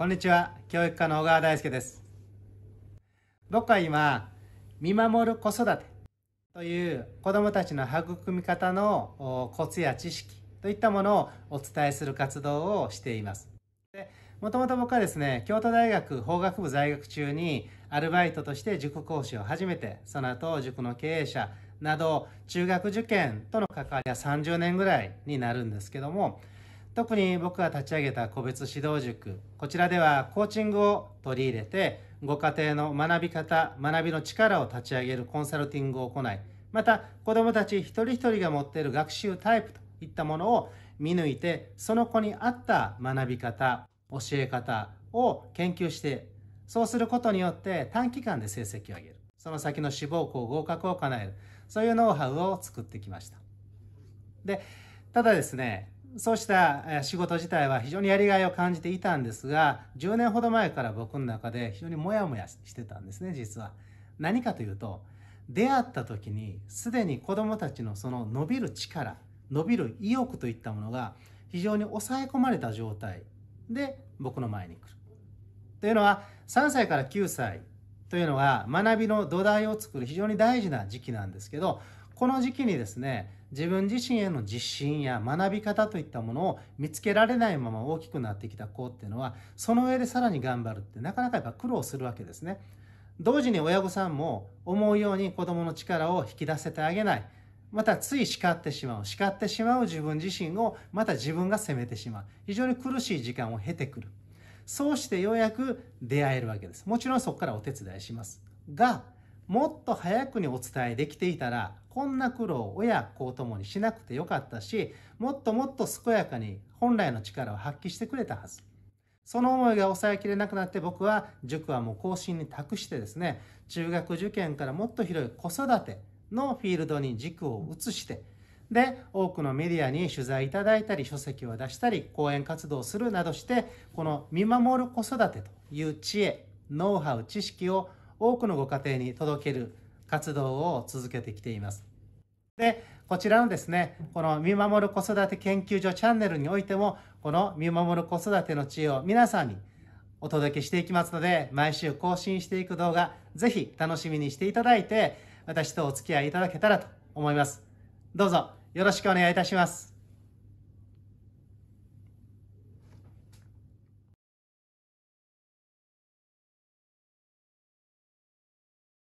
こんにちは教育課の小川大輔です僕は今見守る子育てという子どもたちの育み方のコツや知識といったものをお伝えする活動をしていますもともと僕はですね京都大学法学部在学中にアルバイトとして塾講師を始めてその後塾の経営者など中学受験との関わりは30年ぐらいになるんですけども特に僕が立ち上げた個別指導塾こちらではコーチングを取り入れてご家庭の学び方学びの力を立ち上げるコンサルティングを行いまた子どもたち一人一人が持っている学習タイプといったものを見抜いてその子に合った学び方教え方を研究してそうすることによって短期間で成績を上げるその先の志望校合格を叶えるそういうノウハウを作ってきましたでただですねそうした仕事自体は非常にやりがいを感じていたんですが、10年ほど前から僕の中で非常にモヤモヤしてたんですね、実は。何かというと、出会った時にすでに子供たちのその伸びる力、伸びる意欲といったものが非常に抑え込まれた状態で僕の前に来る。というのは、3歳から9歳というのは学びの土台を作る非常に大事な時期なんですけど、この時期にですね自分自身への自信や学び方といったものを見つけられないまま大きくなってきた子っていうのはその上でさらに頑張るってなかなかやっぱ苦労するわけですね同時に親御さんも思うように子供の力を引き出せてあげないまたつい叱ってしまう叱ってしまう自分自身をまた自分が責めてしまう非常に苦しい時間を経てくるそうしてようやく出会えるわけですもちろんそこからお手伝いしますがもっと早くにお伝えできていたら、こんな苦労を親子ともにしなくてよかったし、もっともっと健やかに本来の力を発揮してくれたはず。その思いが抑えきれなくなって僕は塾はもう更新に託してですね、中学受験からもっと広い子育てのフィールドに軸を移して、で、多くのメディアに取材いただいたり、書籍を出したり、講演活動をするなどして、この見守る子育てという知恵、ノウハウ、知識を多くのご家庭に届ける活動を続けてきています。で、こちらのですね、この見守る子育て研究所チャンネルにおいても、この見守る子育ての知恵を皆さんにお届けしていきますので、毎週更新していく動画、ぜひ楽しみにしていただいて、私とお付き合いいただけたらと思います。どうぞよろしくお願いいたします。